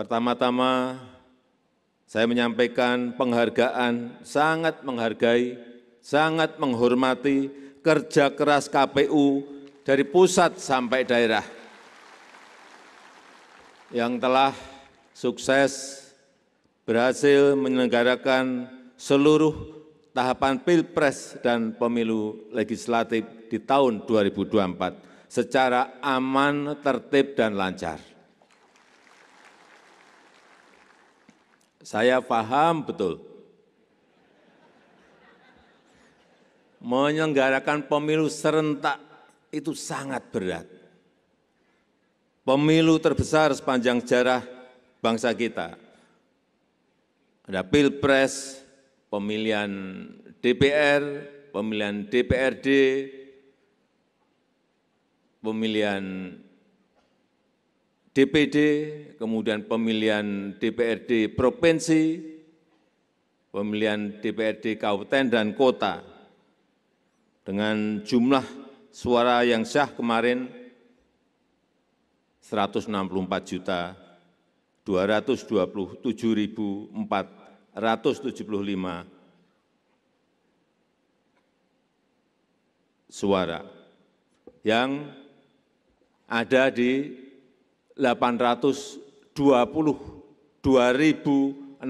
pertama tama saya menyampaikan penghargaan sangat menghargai, sangat menghormati kerja keras KPU dari pusat sampai daerah yang telah sukses berhasil menyelenggarakan seluruh tahapan pilpres dan pemilu legislatif di tahun 2024 secara aman, tertib, dan lancar. Saya paham betul. Menyelenggarakan pemilu serentak itu sangat berat. Pemilu terbesar sepanjang sejarah bangsa kita. Ada pilpres, pemilihan DPR, pemilihan DPRD, pemilihan dpd kemudian pemilihan dprd provinsi pemilihan dprd kabupaten dan kota dengan jumlah suara yang sah kemarin 164 juta 227.475 suara yang ada di 822.699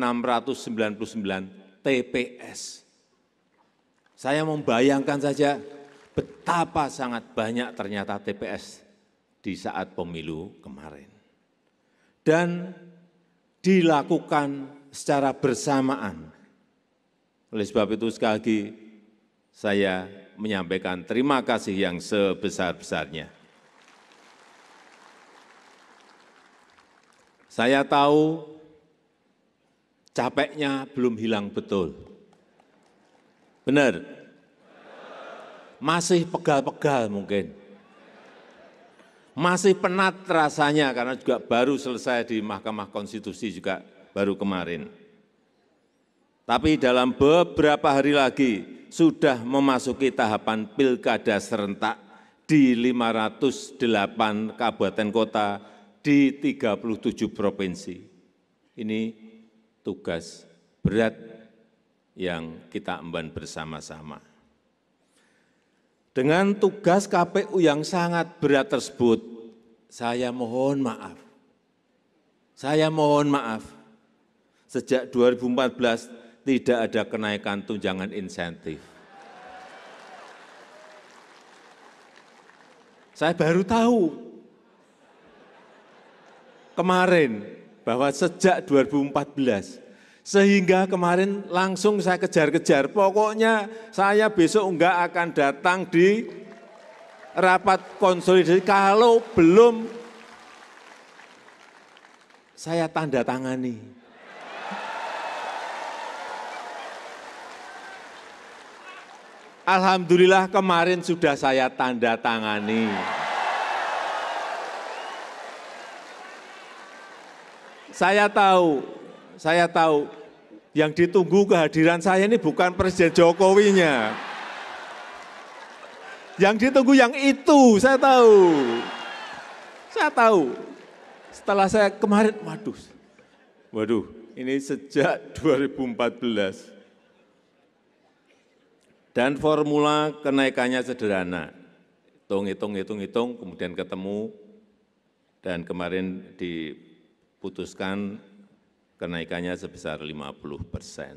TPS. Saya membayangkan saja betapa sangat banyak ternyata TPS di saat pemilu kemarin. Dan dilakukan secara bersamaan. Oleh sebab itu sekali lagi saya menyampaikan terima kasih yang sebesar-besarnya. Saya tahu capeknya belum hilang betul. Benar? Masih pegal-pegal mungkin. Masih penat rasanya karena juga baru selesai di Mahkamah Konstitusi juga baru kemarin. Tapi dalam beberapa hari lagi sudah memasuki tahapan pilkada serentak di 508 kabupaten kota di 37 provinsi. Ini tugas berat yang kita emban bersama-sama. Dengan tugas KPU yang sangat berat tersebut, saya mohon maaf. Saya mohon maaf. Sejak 2014 tidak ada kenaikan tunjangan insentif. Saya baru tahu kemarin bahwa sejak 2014 sehingga kemarin langsung saya kejar-kejar. Pokoknya saya besok enggak akan datang di rapat konsolidasi kalau belum saya tanda tangani. Alhamdulillah kemarin sudah saya tanda tangani. saya tahu, saya tahu yang ditunggu kehadiran saya ini bukan Presiden Jokowinya. Yang ditunggu yang itu, saya tahu. Saya tahu. Setelah saya kemarin, waduh, waduh, ini sejak 2014. Dan formula kenaikannya sederhana. Hitung, hitung, hitung, hitung, kemudian ketemu. Dan kemarin di putuskan kenaikannya sebesar lima puluh persen